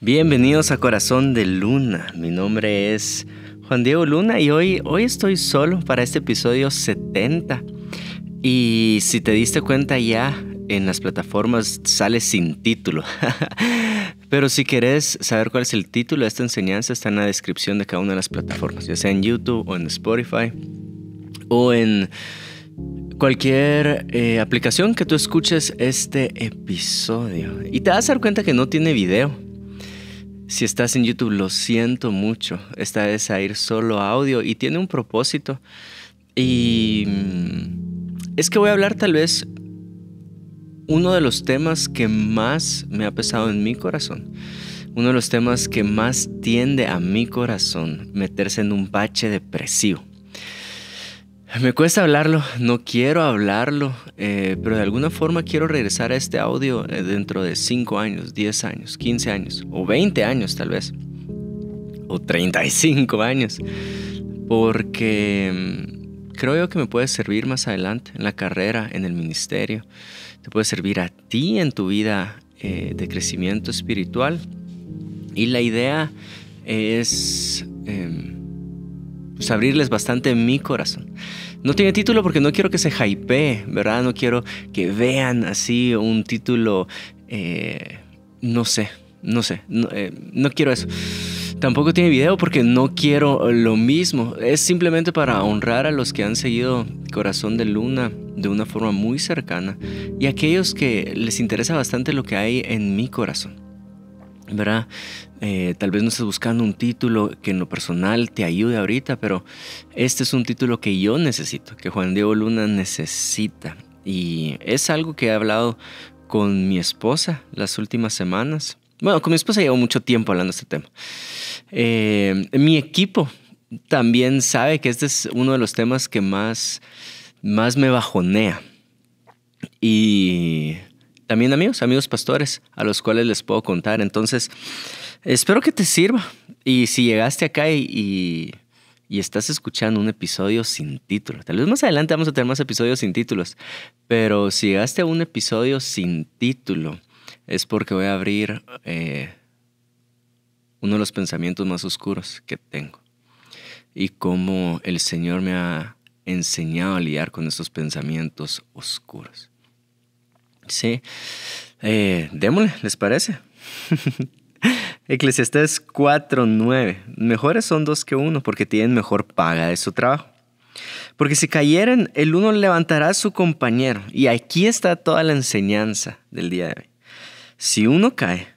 Bienvenidos a Corazón de Luna. Mi nombre es Juan Diego Luna y hoy, hoy estoy solo para este episodio 70. Y si te diste cuenta ya, en las plataformas sale sin título. Pero si querés saber cuál es el título de esta enseñanza, está en la descripción de cada una de las plataformas, ya sea en YouTube o en Spotify o en cualquier eh, aplicación que tú escuches este episodio. Y te vas a dar cuenta que no tiene video. Si estás en YouTube, lo siento mucho. Esta es a ir solo a audio y tiene un propósito. Y mm, es que voy a hablar tal vez uno de los temas que más me ha pesado en mi corazón. Uno de los temas que más tiende a mi corazón meterse en un bache depresivo. Me cuesta hablarlo, no quiero hablarlo, eh, pero de alguna forma quiero regresar a este audio eh, dentro de 5 años, 10 años, 15 años, o 20 años tal vez, o 35 años, porque mm, creo que me puede servir más adelante en la carrera, en el ministerio, te puede servir a ti en tu vida eh, de crecimiento espiritual. Y la idea es em, pues, abrirles bastante mi corazón. No tiene título porque no quiero que se hypee, ¿verdad? No quiero que vean así un título, eh, no sé, no sé, no, eh, no quiero eso. Tampoco tiene video porque no quiero lo mismo. Es simplemente para honrar a los que han seguido Corazón de Luna de una forma muy cercana y a aquellos que les interesa bastante lo que hay en mi corazón. Verá, eh, tal vez no estés buscando un título que en lo personal te ayude ahorita, pero este es un título que yo necesito, que Juan Diego Luna necesita. Y es algo que he hablado con mi esposa las últimas semanas. Bueno, con mi esposa llevo mucho tiempo hablando de este tema. Eh, mi equipo también sabe que este es uno de los temas que más, más me bajonea. Y también amigos, amigos pastores, a los cuales les puedo contar. Entonces, espero que te sirva. Y si llegaste acá y, estás escuchando un episodio sin título, tal vez más adelante vamos a tener más episodios sin títulos, pero si llegaste a un episodio sin título, es porque voy a abrir eh, uno de los pensamientos más oscuros que tengo y cómo el Señor me ha enseñado a lidiar con esos pensamientos oscuros. Sí. Eh, démosle, ¿les parece? Eclesiastés 4:9. Mejores son dos que uno porque tienen mejor paga de su trabajo. Porque si cayeren, el uno levantará a su compañero. Y aquí está toda la enseñanza del día de hoy. Si uno cae,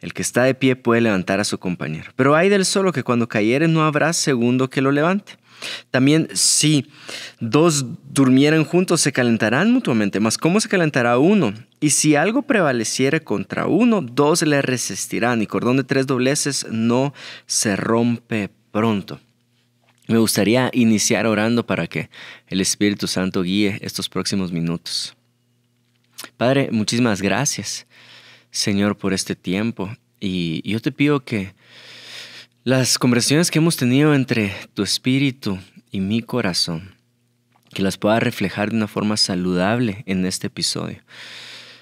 el que está de pie puede levantar a su compañero. Pero hay del solo que cuando cayere no habrá segundo que lo levante. También si dos durmieran juntos, se calentarán mutuamente, mas ¿cómo se calentará uno? Y si algo prevaleciere contra uno, dos le resistirán, y cordón de tres dobleces no se rompe pronto. Me gustaría iniciar orando para que el Espíritu Santo guíe estos próximos minutos. Padre, muchísimas gracias, Señor, por este tiempo. Y yo te pido que las conversaciones que hemos tenido entre tu espíritu y mi corazón, que las pueda reflejar de una forma saludable en este episodio.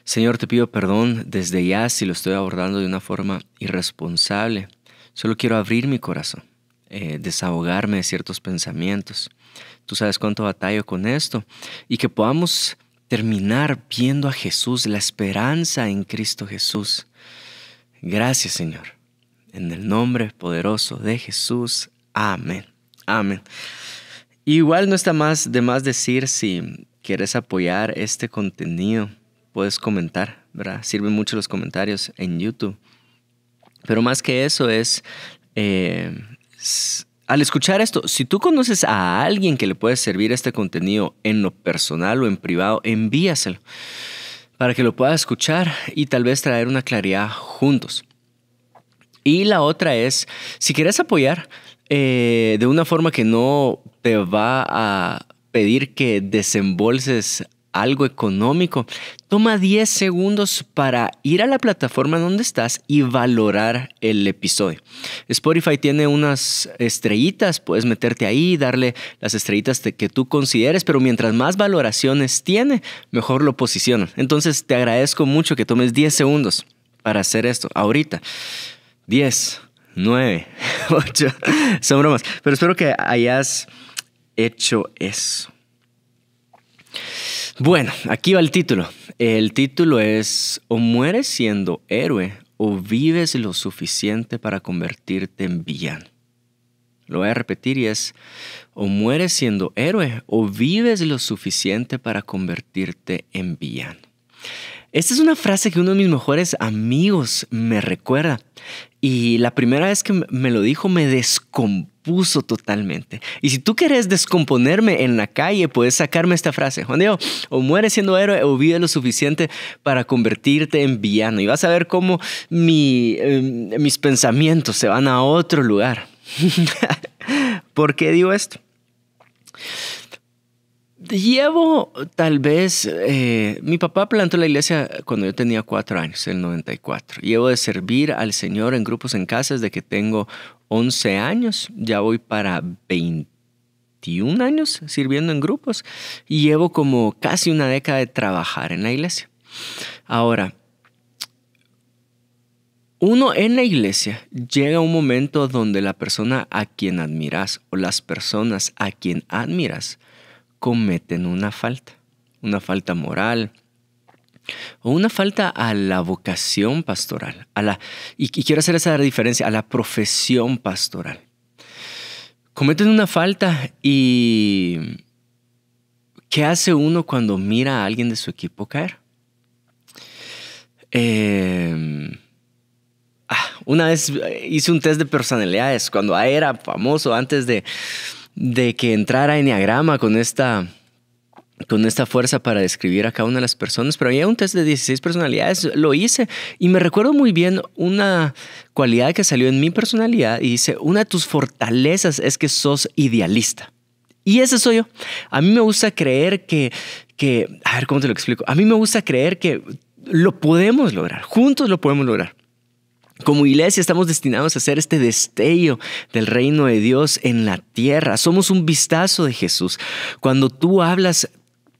Señor, te pido perdón desde ya si lo estoy abordando de una forma irresponsable. Solo quiero abrir mi corazón, eh, desahogarme de ciertos pensamientos. Tú sabes cuánto batallo con esto y que podamos terminar viendo a Jesús, la esperanza en Cristo Jesús. Gracias, Señor. En el nombre poderoso de Jesús. Amén. Amén. Igual no está más de más decir si quieres apoyar este contenido, puedes comentar, ¿verdad? Sirven mucho los comentarios en YouTube. Pero más que eso es, eh, al escuchar esto, si tú conoces a alguien que le puede servir este contenido en lo personal o en privado, envíaselo para que lo pueda escuchar y tal vez traer una claridad juntos. Y la otra es, si quieres apoyar eh, de una forma que no te va a pedir que desembolses algo económico, toma 10 segundos para ir a la plataforma donde estás y valorar el episodio. Spotify tiene unas estrellitas, puedes meterte ahí, y darle las estrellitas que tú consideres, pero mientras más valoraciones tiene, mejor lo posiciona. Entonces te agradezco mucho que tomes 10 segundos para hacer esto ahorita. 10, 9, 8. Son bromas. Pero espero que hayas hecho eso. Bueno, aquí va el título. El título es O mueres siendo héroe o vives lo suficiente para convertirte en villano. Lo voy a repetir y es O mueres siendo héroe o vives lo suficiente para convertirte en villano. Esta es una frase que uno de mis mejores amigos me recuerda y la primera vez que me lo dijo me descompuso totalmente. Y si tú quieres descomponerme en la calle, puedes sacarme esta frase. Juan Diego, o mueres siendo héroe o vive lo suficiente para convertirte en villano. Y vas a ver cómo mi, em, mis pensamientos se van a otro lugar. ¿Por qué digo esto? Llevo tal vez, eh, mi papá plantó la iglesia cuando yo tenía cuatro años, el 94. Llevo de servir al Señor en grupos en casa desde que tengo 11 años, ya voy para 21 años sirviendo en grupos y llevo como casi una década de trabajar en la iglesia. Ahora, uno en la iglesia llega un momento donde la persona a quien admiras o las personas a quien admiras, cometen una falta, una falta moral o una falta a la vocación pastoral, a la, y, quiero hacer esa diferencia, a la profesión pastoral. Cometen una falta y ¿qué hace uno cuando mira a alguien de su equipo caer? Em, ah, una vez eh, hice un test de personalidades cuando era famoso antes de de que entrara Enneagrama con esta, con esta fuerza para describir a cada una de las personas, pero había un test de 16 personalidades, lo hice y me recuerdo muy bien una cualidad que salió en mi personalidad y dice, una de tus fortalezas es que sos idealista. Y ese soy yo. A mí me gusta creer que, que, a ver, ¿cómo te lo explico? A mí me gusta creer que lo podemos lograr, juntos lo podemos lograr. Como iglesia estamos destinados a hacer este destello del reino de Dios en la tierra. Somos un vistazo de Jesús. Cuando tú hablas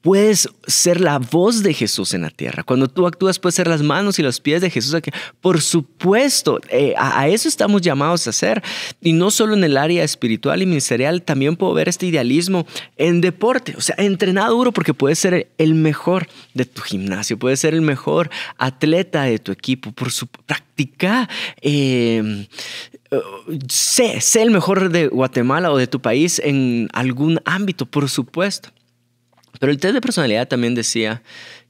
puedes ser la voz de Jesús en la tierra. Cuando tú actúas, puedes ser las manos y los pies de Jesús. Por supuesto, eh, a, eso estamos llamados a ser. Y no solo en el área espiritual y ministerial, también puedo ver este idealismo en deporte. O sea, entrenar duro porque puedes ser el mejor de tu gimnasio, puedes ser el mejor atleta de tu equipo. Por su práctica, em, eh, sé, sé el mejor de Guatemala o de tu país en algún ámbito, por supuesto. Pero el test de personalidad también decía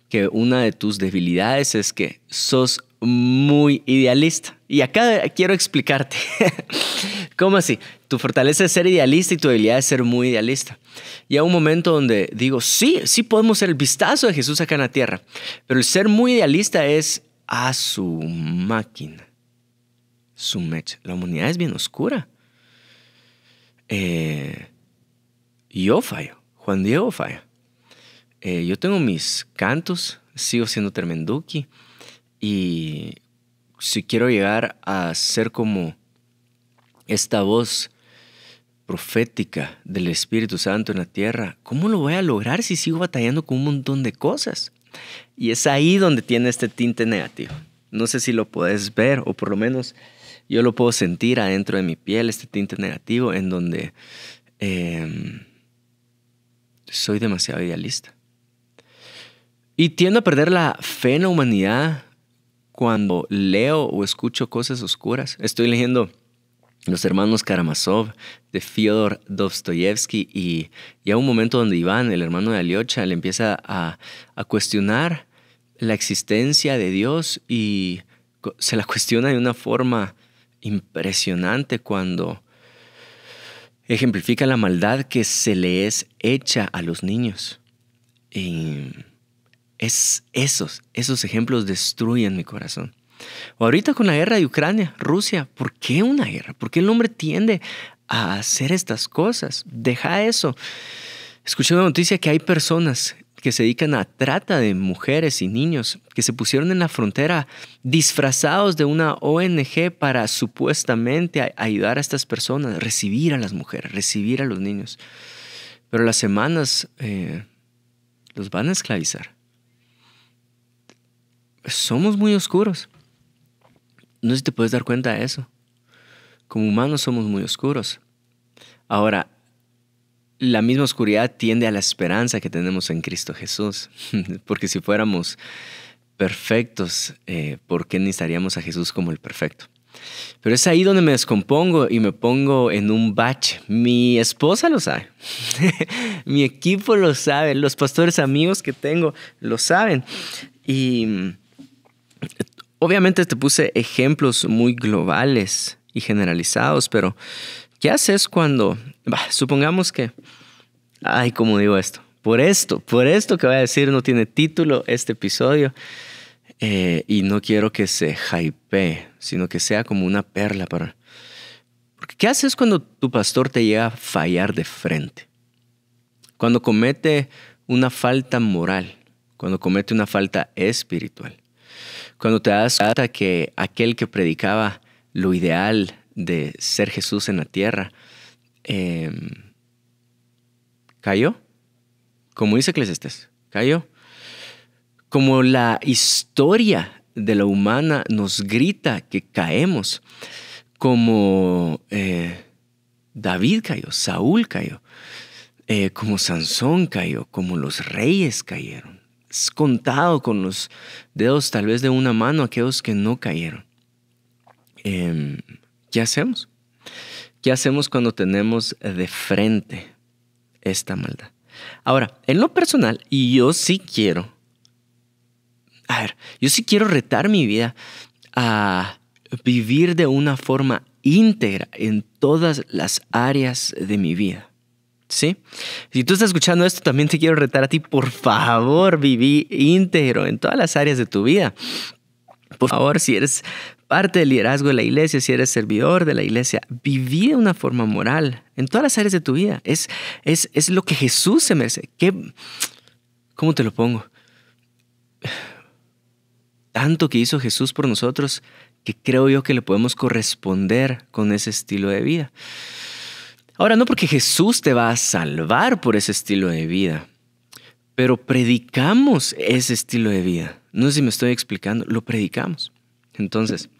que una de tus debilidades es que sos muy idealista. Y acá quiero explicarte. ¿Cómo así? Tu fortaleza es ser idealista y tu debilidad es ser muy idealista. Y a un momento donde digo, sí, sí podemos ser el vistazo de Jesús acá en la tierra, pero el ser muy idealista es a su máquina, su mecha. La humanidad es bien oscura. Eh, yo fallo, Juan Diego falla. Eh, yo tengo mis cantos, sigo siendo tremenduki y si quiero llegar a ser como esta voz profética del Espíritu Santo en la tierra, ¿cómo lo voy a lograr si sigo batallando con un montón de cosas? Y es ahí donde tiene este tinte negativo. No sé si lo puedes ver o por lo menos yo lo puedo sentir adentro de mi piel, este tinte negativo en donde em, soy demasiado idealista. Y tiendo a perder la fe en la humanidad cuando leo o escucho cosas oscuras. Estoy leyendo Los Hermanos Karamazov de Fyodor Dostoyevsky y ya un momento donde Iván, el hermano de Aliocha, le empieza a, a cuestionar la existencia de Dios y se la cuestiona de una forma impresionante cuando ejemplifica la maldad que se le es hecha a los niños. Y es esos, esos ejemplos destruyen mi corazón. O ahorita con la guerra de Ucrania, Rusia, ¿por qué una guerra? ¿Por qué el hombre tiende a hacer estas cosas? Deja eso. Escuché una noticia que hay personas que se dedican a trata de mujeres y niños que se pusieron en la frontera disfrazados de una ONG para supuestamente ayudar a estas personas, recibir a las mujeres, recibir a los niños. Pero las semanas eh, los van a esclavizar somos muy oscuros. No sé si te puedes dar cuenta de eso. Como humanos somos muy oscuros. Ahora, la misma oscuridad tiende a la esperanza que tenemos en Cristo Jesús, porque si fuéramos perfectos, eh, ¿por qué necesitaríamos a Jesús como el perfecto? Pero es ahí donde me descompongo y me pongo en un bache. Mi esposa lo sabe, mi equipo lo sabe, los pastores amigos que tengo lo saben. Y Obviamente te puse ejemplos muy globales y generalizados, pero ¿qué haces cuando, supongamos que, ay, ¿cómo digo esto? Por esto, por esto que voy a decir no tiene título este episodio eh, y no quiero que se hype, sino que sea como una perla para... Porque ¿qué haces cuando tu pastor te llega a fallar de frente? Cuando comete una falta moral, cuando comete una falta espiritual cuando te das cuenta que aquel que predicaba lo ideal de ser Jesús en la tierra em, cayó, como dice Eclesiastes, cayó. Como la historia de la humana nos grita que caemos, como eh, David cayó, Saúl cayó, eh, como Sansón cayó, como los reyes cayeron contado con los dedos tal vez de una mano aquellos que no cayeron. Em, ¿Qué hacemos? ¿Qué hacemos cuando tenemos de frente esta maldad? Ahora, en lo personal, y yo sí quiero, a ver, yo sí quiero retar mi vida a vivir de una forma íntegra en todas las áreas de mi vida. ¿sí? Si tú estás escuchando esto, también te quiero retar a ti, por favor, viví íntegro en todas las áreas de tu vida. Por favor, si eres parte del liderazgo de la iglesia, si eres servidor de la iglesia, viví de una forma moral en todas las áreas de tu vida. Es, es, lo que Jesús se merece. ¿Cómo te lo pongo? Tanto que hizo Jesús por nosotros que creo yo que le podemos corresponder con ese estilo de vida. Ahora, no porque Jesús te va a salvar por ese estilo de vida, pero predicamos ese estilo de vida. No sé si me estoy explicando, lo predicamos. Entonces,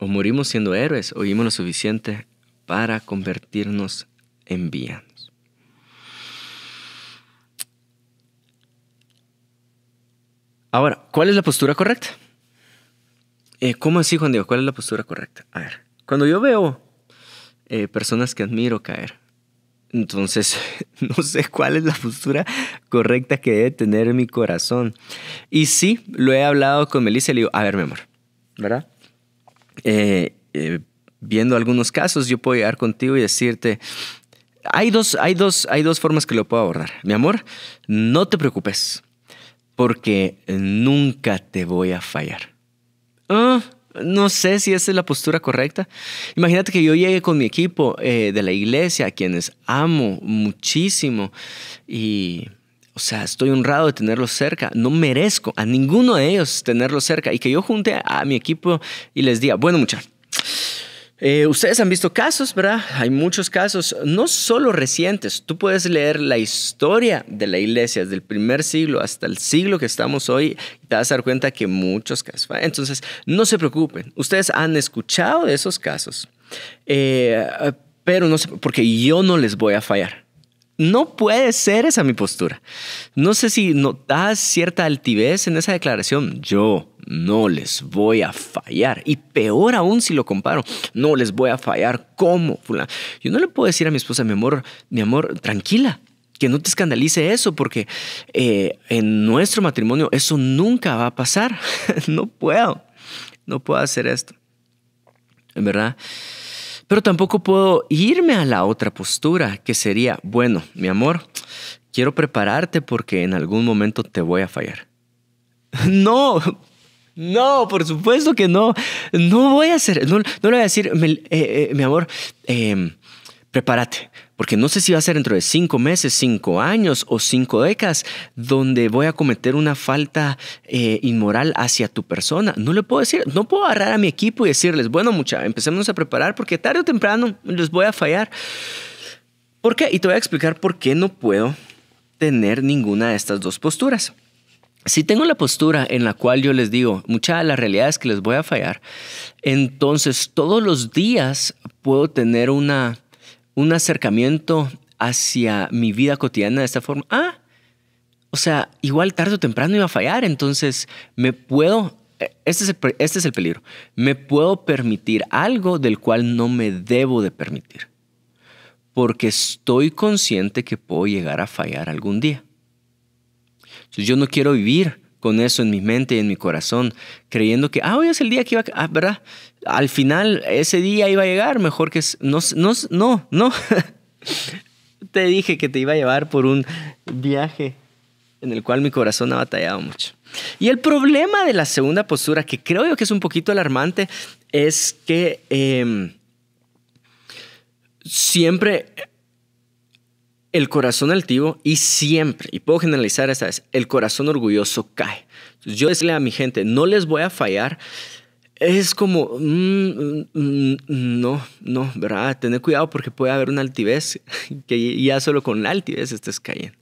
o morimos siendo héroes o vivimos lo suficiente para convertirnos en villanos. Ahora, ¿cuál es la postura correcta? Eh, ¿Cómo así, Juan Diego? ¿Cuál es la postura correcta? A ver cuando yo veo eh, personas que admiro caer, entonces no sé cuál es la postura correcta que debe tener mi corazón. Y sí, lo he hablado con Melissa y le digo, a ver, mi amor, ¿verdad? Eh, eh, viendo algunos casos, yo puedo llegar contigo y decirte, hay dos, hay, dos, hay dos formas que lo puedo abordar. Mi amor, no te preocupes, porque nunca te voy a fallar. ¿Ah? no sé si esa es la postura correcta. Imagínate que yo llegue con mi equipo eh, de la iglesia, a quienes amo muchísimo, y, o sea, estoy honrado de tenerlos cerca. No merezco a ninguno de ellos tenerlos cerca y que yo junte a mi equipo y les diga, bueno muchachos, eh, ustedes han visto casos, ¿verdad? Hay muchos casos, no solo recientes. Tú puedes leer la historia de la iglesia desde el primer siglo hasta el siglo que estamos hoy y te vas a dar cuenta que muchos casos. Entonces, no se preocupen. Ustedes han escuchado esos casos, eh, pero no sé, porque yo no les voy a fallar no puede ser esa mi postura. No sé si notas cierta altivez en esa declaración. Yo no les voy a fallar. Y peor aún si lo comparo, no les voy a fallar. ¿Cómo? Yo no le puedo decir a mi esposa, mi amor, mi amor, tranquila. Que no te escandalice eso, porque eh, en nuestro matrimonio eso nunca va a pasar. no puedo. No puedo hacer esto. En verdad, pero tampoco puedo irme a la otra postura, que sería, bueno, mi amor, quiero prepararte porque en algún momento te voy a fallar. No, no, por supuesto que no. No voy a hacer, no, le voy a decir, eh, eh, mi amor, eh, prepárate, porque no sé si va a ser dentro de cinco meses, cinco años o cinco décadas donde voy a cometer una falta eh, inmoral hacia tu persona. No le puedo decir, no puedo agarrar a mi equipo y decirles, bueno, mucha, empecemos a preparar porque tarde o temprano les voy a fallar. ¿Por qué? Y te voy a explicar por qué no puedo tener ninguna de estas dos posturas. Si tengo la postura en la cual yo les digo, mucha, la realidad es que les voy a fallar, entonces todos los días puedo tener una un acercamiento hacia mi vida cotidiana de esta forma. Ah, o sea, igual tarde o temprano iba a fallar, entonces me puedo, eh, este es, el, este es el peligro, me puedo permitir algo del cual no me debo de permitir, porque estoy consciente que puedo llegar a fallar algún día. Entonces yo no quiero vivir con eso en mi mente y en mi corazón, creyendo que, ah, hoy es el día que iba a, ah, ¿verdad? al final ese día iba a llegar, mejor que... No, no, no, no. te dije que te iba a llevar por un viaje en el cual mi corazón ha batallado mucho. Y el problema de la segunda postura, que creo yo que es un poquito alarmante, es que em, siempre el corazón altivo y siempre, y puedo generalizar esta vez, el corazón orgulloso cae. yo yo decirle a mi gente, no les voy a fallar es como, mm, mm, mm, no, no, ¿verdad? Tener cuidado porque puede haber una altivez que ya solo con la altivez estés cayendo.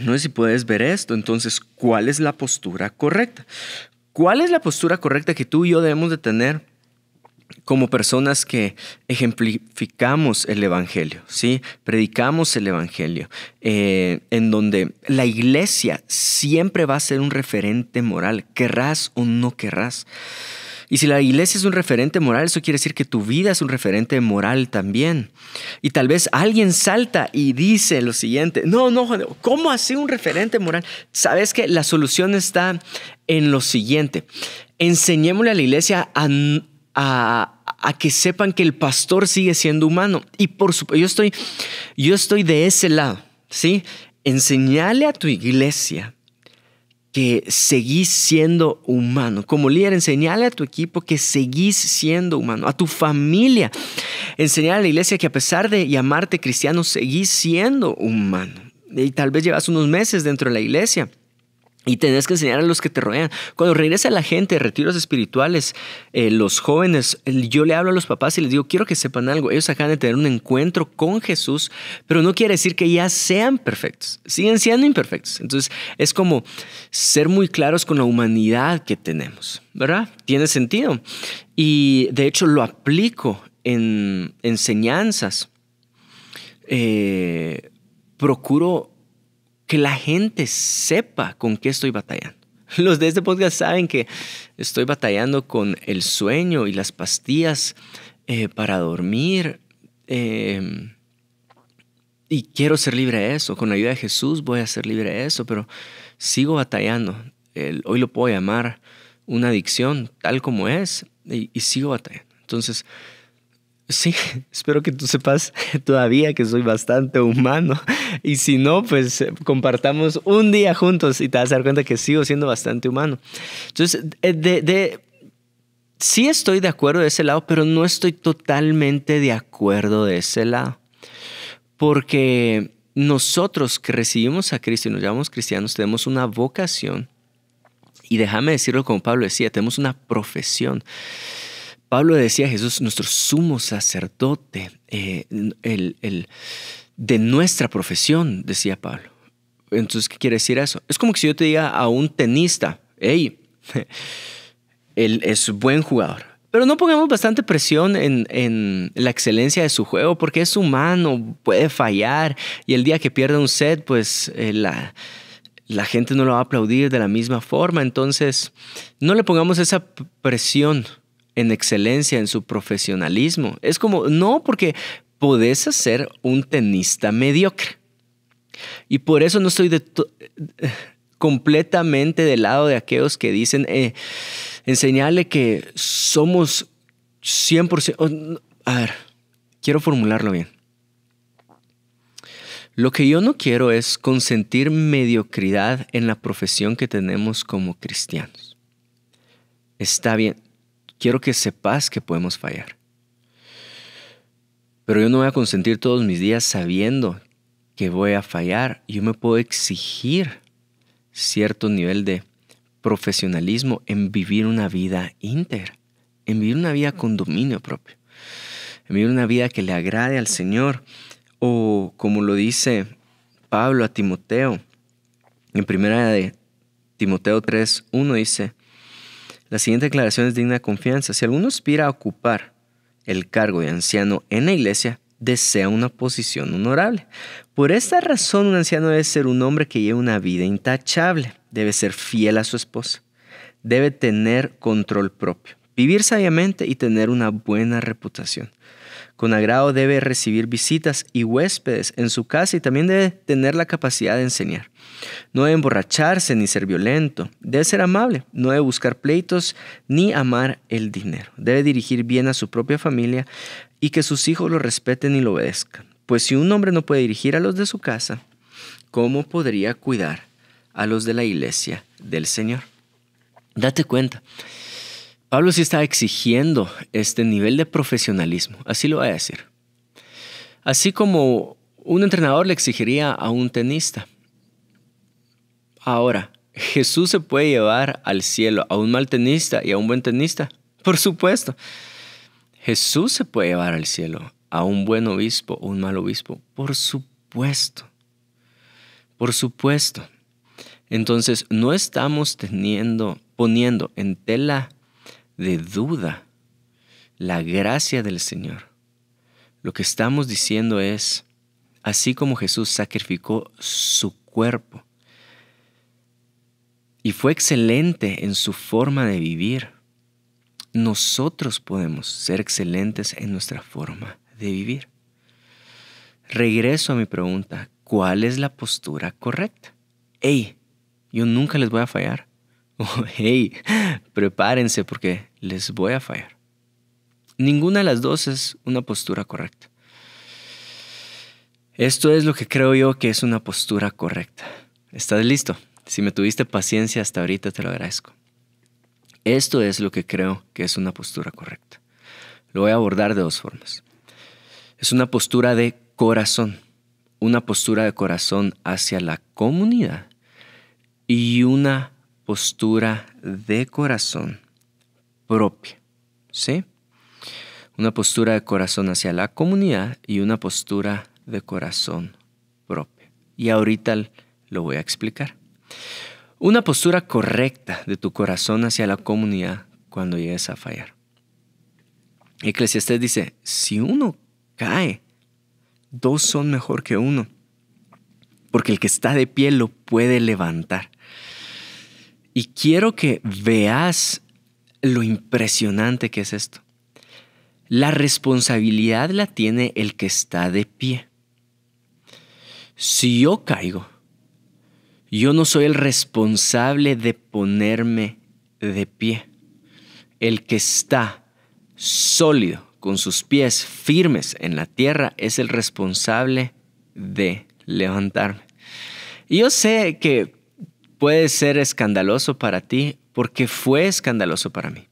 No sé si puedes ver esto, entonces, ¿cuál es la postura correcta? ¿Cuál es la postura correcta que tú y yo debemos de tener como personas que ejemplificamos el Evangelio, ¿sí? predicamos el Evangelio, eh, en donde la iglesia siempre va a ser un referente moral, querrás o no querrás. Y si la iglesia es un referente moral, eso quiere decir que tu vida es un referente moral también. Y tal vez alguien salta y dice lo siguiente, no, no, ¿cómo así un referente moral? Sabes que la solución está en lo siguiente, enseñémosle a la iglesia a a, que sepan que el pastor sigue siendo humano. Y por supuesto, yo estoy, yo estoy de ese lado, ¿sí? Enseñale a tu iglesia que seguís siendo humano. Como líder, enseñale a tu equipo que seguís siendo humano. A tu familia, enseñale a la iglesia que a pesar de llamarte cristiano, seguís siendo humano. Y tal vez llevas unos meses dentro de la iglesia. Y tenés que enseñar a los que te rodean. Cuando regresa la gente, retiros espirituales, eh, los jóvenes, yo le hablo a los papás y les digo, quiero que sepan algo. Ellos acaban de tener un encuentro con Jesús, pero no quiere decir que ya sean perfectos. Siguen siendo imperfectos. Entonces, es como ser muy claros con la humanidad que tenemos, ¿verdad? Tiene sentido. Y de hecho lo aplico en enseñanzas. Eh, procuro que la gente sepa con qué estoy batallando. Los de este podcast saben que estoy batallando con el sueño y las pastillas eh, para dormir. Em, y quiero ser libre de eso. Con la ayuda de Jesús voy a ser libre de eso, pero sigo batallando. hoy lo puedo llamar una adicción tal como es y, y sigo batallando. Entonces, Sí, espero que tú sepas todavía que soy bastante humano. Y si no, pues eh, compartamos un día juntos y te vas a dar cuenta que sigo siendo bastante humano. Entonces, eh, de, sí estoy de acuerdo de ese lado, pero no estoy totalmente de acuerdo de ese lado. Porque nosotros que recibimos a Cristo y nos llamamos cristianos, tenemos una vocación. Y déjame decirlo como Pablo decía, tenemos una profesión. Pablo decía a Jesús, nuestro sumo sacerdote, eh, el, de nuestra profesión, decía Pablo. Entonces, ¿qué quiere decir eso? Es como que si yo te diga a un tenista, hey, él es buen jugador. Pero no pongamos bastante presión en, la excelencia de su juego, porque es humano, puede fallar, y el día que pierda un set, pues eh, la, la gente no lo va a aplaudir de la misma forma. Entonces, no le pongamos esa presión en excelencia, en su profesionalismo. Es como, no, porque podés ser un tenista mediocre. Y por eso no estoy completamente del lado de aquellos que dicen, eh, enseñarle que somos 100%... a ver, quiero formularlo bien. Lo que yo no quiero es consentir mediocridad en la profesión que tenemos como cristianos. Está bien, quiero que sepas que podemos fallar. Pero yo no voy a consentir todos mis días sabiendo que voy a fallar. Yo me puedo exigir cierto nivel de profesionalismo en vivir una vida íntegra, en vivir una vida con dominio propio, en vivir una vida que le agrade al Señor. O como lo dice Pablo a Timoteo, en primera de Timoteo 3, dice, la siguiente declaración es digna de confianza. Si alguno aspira a ocupar el cargo de anciano en la iglesia, desea una posición honorable. Por esta razón, un anciano debe ser un hombre que lleve una vida intachable, debe ser fiel a su esposa, debe tener control propio, vivir sabiamente y tener una buena reputación. Con agrado debe recibir visitas y huéspedes en su casa y también debe tener la capacidad de enseñar. No debe emborracharse ni ser violento. Debe ser amable. No debe buscar pleitos ni amar el dinero. Debe dirigir bien a su propia familia y que sus hijos lo respeten y lo obedezcan. Pues si un hombre no puede dirigir a los de su casa, ¿cómo podría cuidar a los de la iglesia del Señor? Date cuenta. Pablo sí está exigiendo este nivel de profesionalismo, así lo va a decir. Así como un entrenador le exigiría a un tenista Ahora, ¿Jesús se puede llevar al cielo a un mal tenista y a un buen tenista? Por supuesto. Jesús se puede llevar al cielo a un buen obispo o un mal obispo. Por supuesto. Por supuesto. Entonces, no estamos teniendo, poniendo en tela de duda la gracia del Señor. Lo que estamos diciendo es, así como Jesús sacrificó su cuerpo y fue excelente en su forma de vivir. Nosotros podemos ser excelentes en nuestra forma de vivir. Regreso a mi pregunta, ¿cuál es la postura correcta? Hey, yo nunca les voy a fallar. O, oh, hey, prepárense porque les voy a fallar. Ninguna de las dos es una postura correcta. Esto es lo que creo yo que es una postura correcta. ¿Estás listo? Si me tuviste paciencia hasta ahorita, te lo agradezco. Esto es lo que creo que es una postura correcta. Lo voy a abordar de dos formas. Es una postura de corazón, una postura de corazón hacia la comunidad y una postura de corazón propia. ¿Sí? Una postura de corazón hacia la comunidad y una postura de corazón propia. Y ahorita lo voy a explicar. Una postura correcta de tu corazón hacia la comunidad cuando llegues a fallar. Eclesiastes dice, si uno cae, dos son mejor que uno, porque el que está de pie lo puede levantar. Y quiero que veas lo impresionante que es esto. La responsabilidad la tiene el que está de pie. Si yo caigo, yo no soy el responsable de ponerme de pie. El que está sólido, con sus pies firmes en la tierra, es el responsable de levantarme. Y yo sé que puede ser escandaloso para ti porque fue escandaloso para mí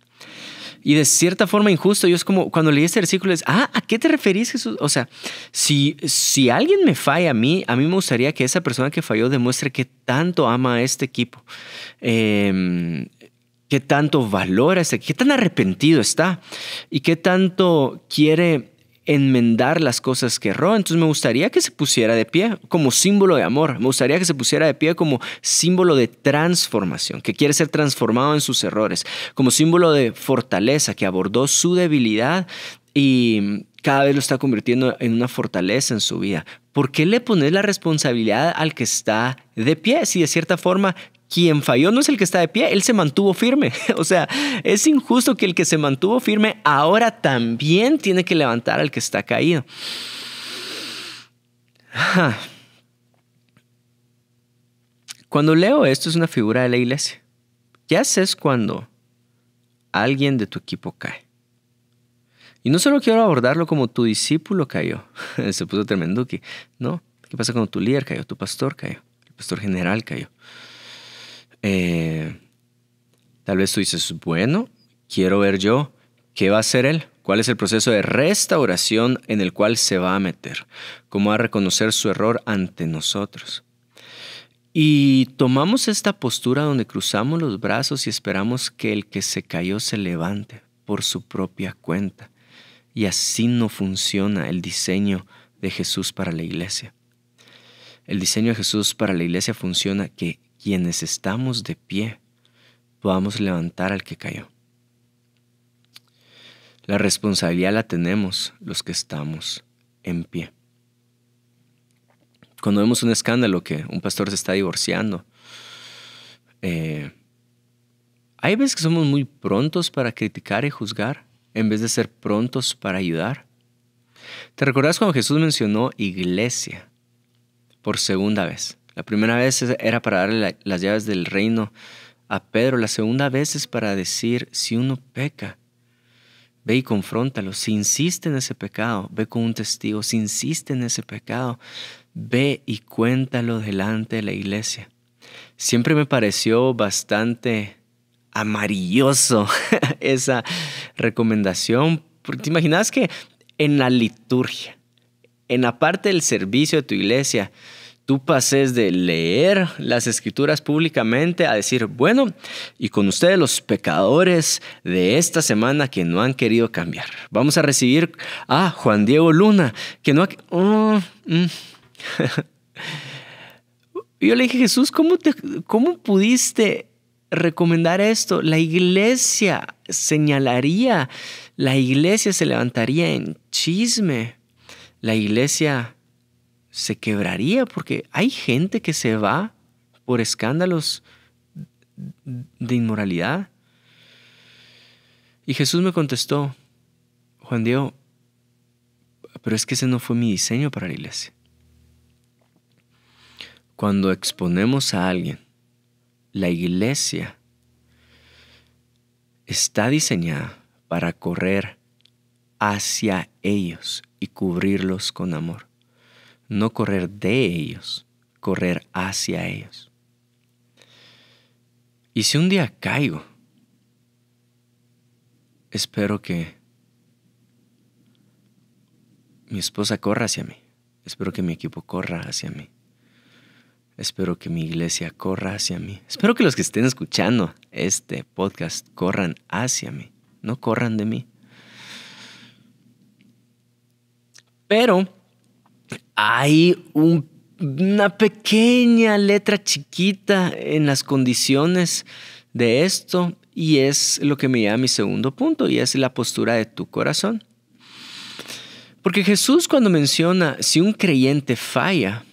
y de cierta forma injusto. Yo es como cuando leí este versículo, es, ah, ¿a qué te referís, Jesús? O sea, si, si alguien me falla a mí, a mí me gustaría que esa persona que falló demuestre que tanto ama a este equipo. Em, qué tanto valora este, qué tan arrepentido está y qué tanto quiere enmendar las cosas que erró. Entonces me gustaría que se pusiera de pie como símbolo de amor, me gustaría que se pusiera de pie como símbolo de transformación, que quiere ser transformado en sus errores, como símbolo de fortaleza, que abordó su debilidad y cada vez lo está convirtiendo en una fortaleza en su vida. ¿Por qué le pones la responsabilidad al que está de pie si de cierta forma quien falló no es el que está de pie, él se mantuvo firme. O sea, es injusto que el que se mantuvo firme ahora también tiene que levantar al que está caído. Ah. Cuando leo esto es una figura de la iglesia. Ya haces cuando alguien de tu equipo cae? Y no solo quiero abordarlo como tu discípulo cayó, se puso tremendo que, no, ¿qué pasa cuando tu líder cayó, tu pastor cayó, el pastor general cayó? Eh, tal vez tú dices, bueno, quiero ver yo qué va a hacer él, cuál es el proceso de restauración en el cual se va a meter, cómo va a reconocer su error ante nosotros. Y tomamos esta postura donde cruzamos los brazos y esperamos que el que se cayó se levante por su propia cuenta. Y así no funciona el diseño de Jesús para la iglesia. El diseño de Jesús para la iglesia funciona que quienes estamos de pie podamos levantar al que cayó. La responsabilidad la tenemos los que estamos en pie. Cuando vemos un escándalo que un pastor se está divorciando, eh, hay veces que somos muy prontos para criticar y juzgar en vez de ser prontos para ayudar. ¿Te recordás cuando Jesús mencionó iglesia por segunda vez? La primera vez era para darle las llaves del reino a Pedro, la segunda vez es para decir, si uno peca, ve y confróntalo, si insiste en ese pecado, ve con un testigo, si insiste en ese pecado, ve y cuéntalo delante de la iglesia. Siempre me pareció bastante amarilloso esa recomendación, porque te imaginas que en la liturgia, en la parte del servicio de tu iglesia, tú pases de leer las escrituras públicamente a decir, bueno, y con ustedes los pecadores de esta semana que no han querido cambiar. Vamos a recibir a Juan Diego Luna, que no ha... Mm, mm. Yo le dije, Jesús, ¿cómo, te, ¿cómo pudiste recomendar esto? La iglesia señalaría, la iglesia se levantaría en chisme, la iglesia se quebraría porque hay gente que se va por escándalos de inmoralidad. Y Jesús me contestó, Juan Diego, pero es que ese no fue mi diseño para la iglesia. Cuando exponemos a alguien, la iglesia está diseñada para correr hacia ellos y cubrirlos con amor no correr de ellos, correr hacia ellos. Y si un día caigo, espero que mi esposa corra hacia mí, espero que mi equipo corra hacia mí, espero que mi iglesia corra hacia mí, espero que los que estén escuchando este podcast corran hacia mí, no corran de mí. Pero hay una pequeña letra chiquita en las condiciones de esto y es lo que me lleva a mi segundo punto y es la postura de tu corazón. Porque Jesús cuando menciona si un creyente falla,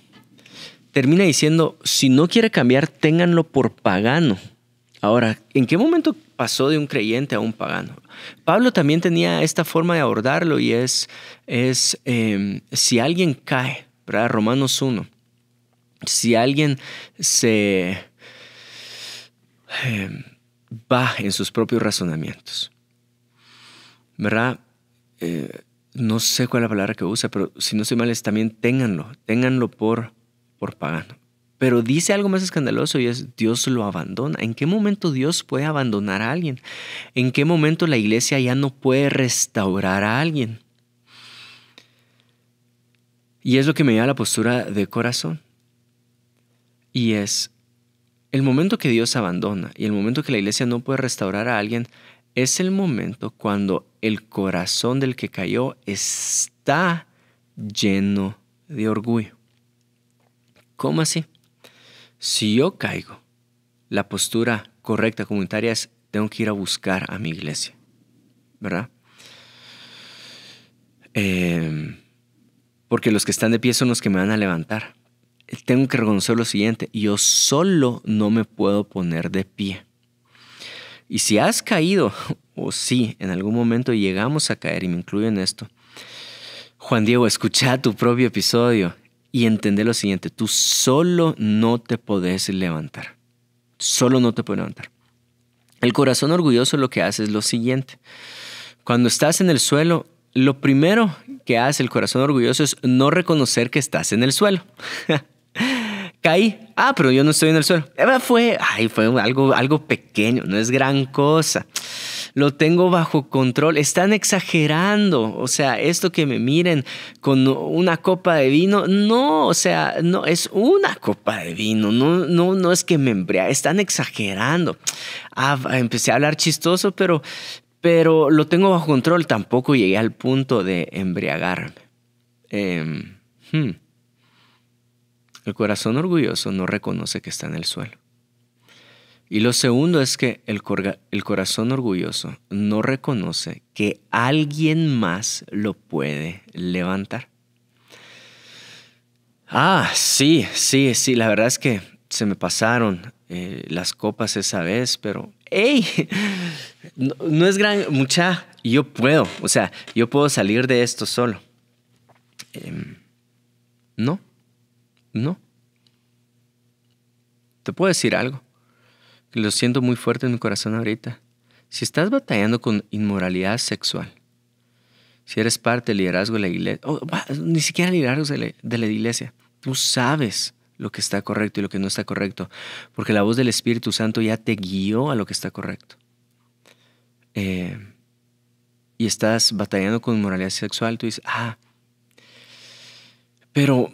termina diciendo, si no quiere cambiar, ténganlo por pagano. Ahora, ¿en qué momento pasó de un creyente a un pagano? Pablo también tenía esta forma de abordarlo y es, es em, si alguien cae, ¿verdad? Romanos 1, si alguien se em, va en sus propios razonamientos, ¿verdad? Eh, no sé cuál es la palabra que usa, pero si no soy mal es también ténganlo, ténganlo por, por pagano. Pero dice algo más escandaloso y es Dios lo abandona. ¿En qué momento Dios puede abandonar a alguien? ¿En qué momento la iglesia ya no puede restaurar a alguien? Y es lo que me lleva la postura de corazón. Y es el momento que Dios abandona y el momento que la iglesia no puede restaurar a alguien es el momento cuando el corazón del que cayó está lleno de orgullo. ¿Cómo así? Si yo caigo, la postura correcta comunitaria es tengo que ir a buscar a mi iglesia, ¿verdad? Em, porque los que están de pie son los que me van a levantar. Tengo que reconocer lo siguiente, yo solo no me puedo poner de pie. Y si has caído, o si en algún momento llegamos a caer, y me incluyo en esto, Juan Diego, escucha tu propio episodio y entender lo siguiente, tú solo no te podés levantar. Solo no te puedes levantar. El corazón orgulloso lo que hace es lo siguiente. Cuando estás en el suelo, lo primero que hace el corazón orgulloso es no reconocer que estás en el suelo. Caí. Ah, pero yo no estoy en el suelo. Fue, fue algo, algo pequeño, no es gran cosa lo tengo bajo control. Están exagerando, o sea, esto que me miren con una copa de vino, no, o sea, no es una copa de vino, no, no, no es que me embriague, están exagerando. Ah, empecé a hablar chistoso, pero, pero lo tengo bajo control. Tampoco llegué al punto de embriagarme. Em, hmm. El corazón orgulloso no reconoce que está en el suelo. Y lo segundo es que el, el corazón orgulloso no reconoce que alguien más lo puede levantar. Ah, sí, sí, sí, la verdad es que se me pasaron eh, las copas esa vez, pero hey, no, es gran, mucha, yo puedo, o sea, yo puedo salir de esto solo. Em, no, no. Te puedo decir algo lo siento muy fuerte en mi corazón ahorita. Si estás batallando con inmoralidad sexual, si eres parte del liderazgo de la iglesia, ni siquiera liderazgo de la, iglesia, tú sabes lo que está correcto y lo que no está correcto, porque la voz del Espíritu Santo ya te guió a lo que está correcto. Eh, y estás batallando con inmoralidad sexual, tú dices, ah, pero,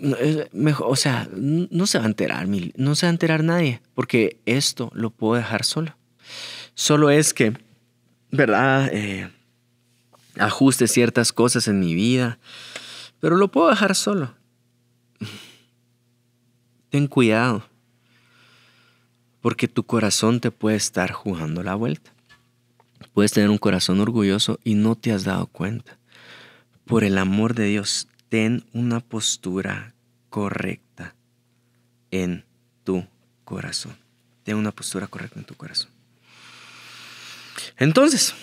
mejor, o sea, no se va a enterar, no se enterar nadie, porque esto lo puedo dejar solo. Solo es que, ¿verdad? Eh, ajuste ciertas cosas en mi vida, pero lo puedo dejar solo. Ten cuidado, porque tu corazón te puede estar jugando la vuelta. Puedes tener un corazón orgulloso y no te has dado cuenta. Por el amor de Dios, ten una postura correcta en tu corazón. Ten una postura correcta en tu corazón. Entonces,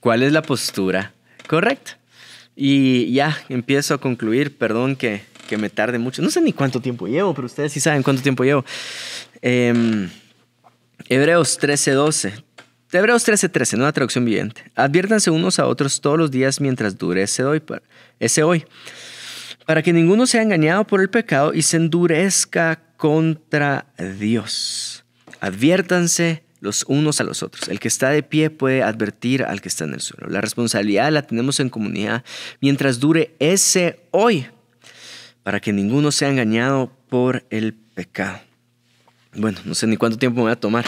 ¿cuál es la postura correcta? Y ya empiezo a concluir, perdón que, me tarde mucho. No sé ni cuánto tiempo llevo, pero ustedes sí saben cuánto tiempo llevo. Em, Hebreos 13:12. Hebreos 13:13, no una traducción viviente. Adviértanse unos a otros todos los días mientras dure ese hoy. Ese hoy para que ninguno sea engañado por el pecado y se endurezca contra Dios. Adviértanse los unos a los otros. El que está de pie puede advertir al que está en el suelo. La responsabilidad la tenemos en comunidad mientras dure ese hoy, para que ninguno sea engañado por el pecado. Bueno, no sé ni cuánto tiempo me voy a tomar,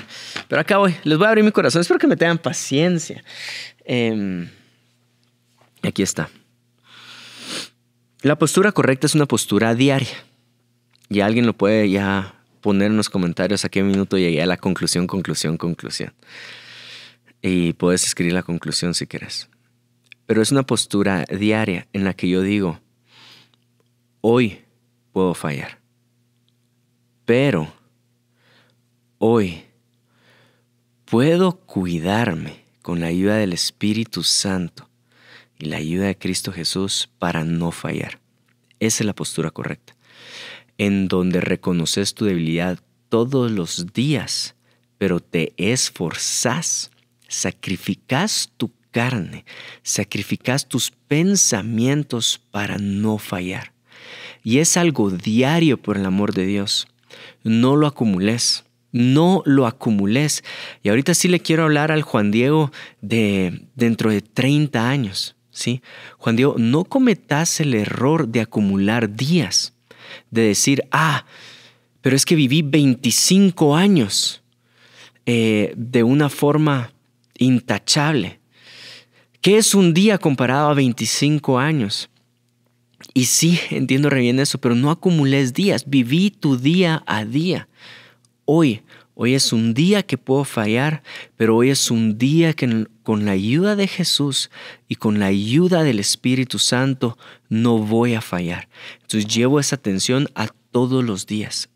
pero acá voy. Les voy a abrir mi corazón. Espero que me tengan paciencia. Em, aquí está. La postura correcta es una postura diaria. Y alguien lo puede ya poner en los comentarios a qué minuto llegué a la conclusión, conclusión, conclusión. Y puedes escribir la conclusión si quieres. Pero es una postura diaria en la que yo digo, hoy puedo fallar. Pero hoy puedo cuidarme con la ayuda del Espíritu Santo y la ayuda de Cristo Jesús para no fallar. Esa es la postura correcta, en donde reconoces tu debilidad todos los días, pero te esforzas, sacrificas tu carne, sacrificas tus pensamientos para no fallar. Y es algo diario por el amor de Dios. No lo acumules, no lo acumules. Y ahorita sí le quiero hablar al Juan Diego de dentro de 30 años. ¿sí? Juan Diego, no cometas el error de acumular días, de decir, ah, pero es que viví 25 años eh, de una forma intachable. ¿Qué es un día comparado a 25 años? Y sí, entiendo re bien eso, pero no acumules días, viví tu día a día. Hoy, Hoy es un día que puedo fallar, pero hoy es un día que con la ayuda de Jesús y con la ayuda del Espíritu Santo no voy a fallar. Entonces llevo esa atención a todos los días.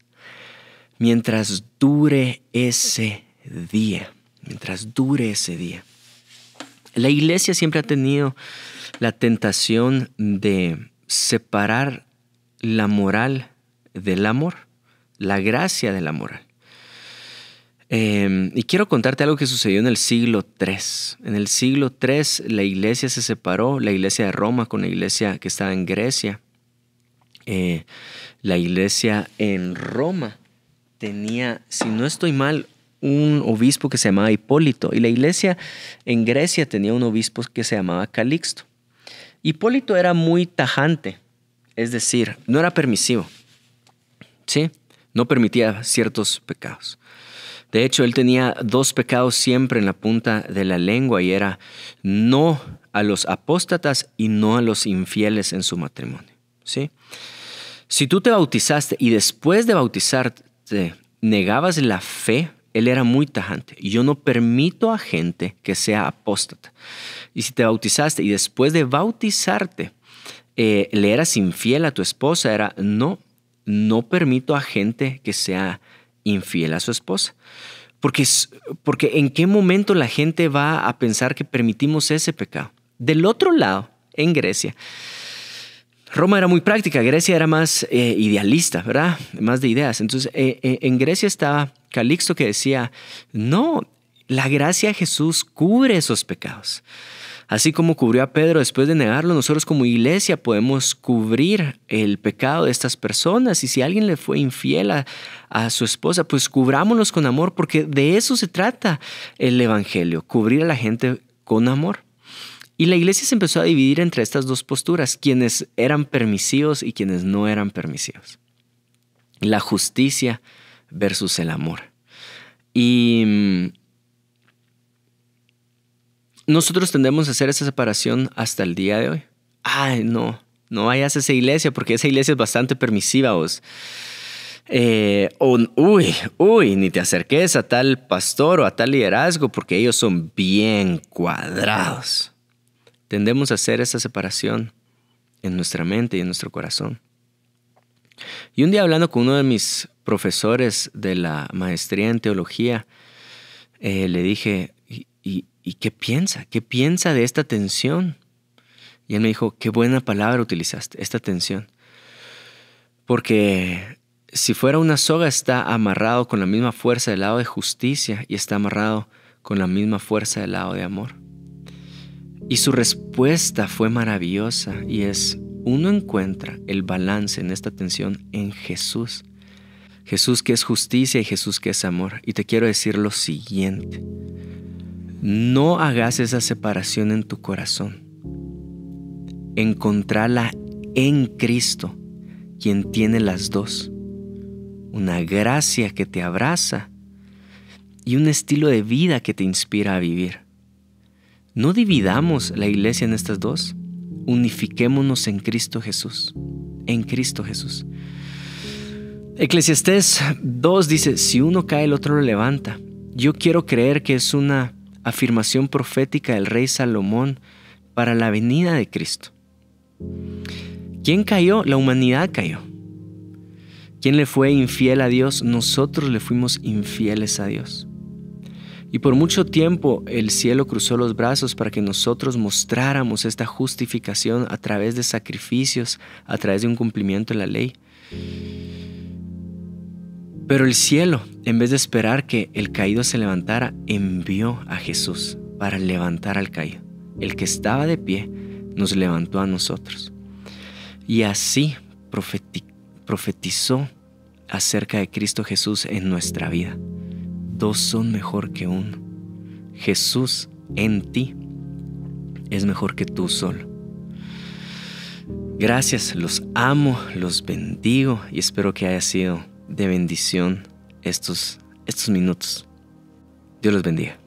Mientras dure ese día, mientras dure ese día. La iglesia siempre ha tenido la tentación de separar la moral del amor, la gracia de la moral. Em, y quiero contarte algo que sucedió en el siglo III. En el siglo III la iglesia se separó, la iglesia de Roma con la iglesia que estaba en Grecia. Eh, la iglesia en Roma tenía, si no estoy mal, un obispo que se llamaba Hipólito y la iglesia en Grecia tenía un obispo que se llamaba Calixto. Hipólito era muy tajante, es decir, no era permisivo, ¿sí? No permitía ciertos pecados. De hecho, él tenía dos pecados siempre en la punta de la lengua y era no a los apóstatas y no a los infieles en su matrimonio. ¿sí? Si tú te bautizaste y después de bautizarte negabas la fe, él era muy tajante. Yo no permito a gente que sea apóstata. Y si te bautizaste y después de bautizarte eh, le eras infiel a tu esposa, era no, no permito a gente que sea infiel a su esposa. Porque, porque en qué momento la gente va a pensar que permitimos ese pecado. Del otro lado, en Grecia, Roma era muy práctica, Grecia era más eh, idealista, ¿verdad? Más de ideas. Entonces, eh, eh, en Grecia estaba Calixto que decía, no, la gracia de Jesús cubre esos pecados. Así como cubrió a Pedro después de negarlo, nosotros como iglesia podemos cubrir el pecado de estas personas. Y si alguien le fue infiel a, su esposa, pues cubrámonos con amor, porque de eso se trata el Evangelio, cubrir a la gente con amor. Y la iglesia se empezó a dividir entre estas dos posturas, quienes eran permisivos y quienes no eran permisivos. La justicia versus el amor. Y mm, nosotros tendemos a hacer esa separación hasta el día de hoy. Ay, no, no vayas a esa iglesia porque esa iglesia es bastante permisiva, vos. Eh, uy, uy, ni te acerques a tal pastor o a tal liderazgo porque ellos son bien cuadrados. Tendemos a hacer esa separación en nuestra mente y en nuestro corazón. Y un día hablando con uno de mis profesores de la maestría en teología, eh, le dije, ¿y, qué piensa? ¿Qué piensa de esta tensión? Y él me dijo, qué buena palabra utilizaste, esta tensión. Porque si fuera una soga está amarrado con la misma fuerza del lado de justicia y está amarrado con la misma fuerza del lado de amor. Y su respuesta fue maravillosa y es, uno encuentra el balance en esta tensión en Jesús. Jesús que es justicia y Jesús que es amor. Y te quiero decir lo siguiente, no hagas esa separación en tu corazón. Encontrala en Cristo, quien tiene las dos. Una gracia que te abraza y un estilo de vida que te inspira a vivir. No dividamos la iglesia en estas dos. Unifiquémonos en Cristo Jesús. En Cristo Jesús. Eclesiastés 2 dice, si uno cae el otro lo levanta. Yo quiero creer que es una afirmación profética del rey Salomón para la venida de Cristo. ¿Quién cayó? La humanidad cayó. ¿Quién le fue infiel a Dios? Nosotros le fuimos infieles a Dios. Y por mucho tiempo el cielo cruzó los brazos para que nosotros mostráramos esta justificación a través de sacrificios, a través de un cumplimiento de la ley. Pero el cielo, en vez de esperar que el caído se levantara, envió a Jesús para levantar al caído. El que estaba de pie nos levantó a nosotros. Y así profetizó acerca de Cristo Jesús en nuestra vida. Dos son mejor que uno. Jesús en ti es mejor que tú solo. Gracias, los amo, los bendigo y espero que haya sido de bendición estos, estos minutos. Dios los bendiga.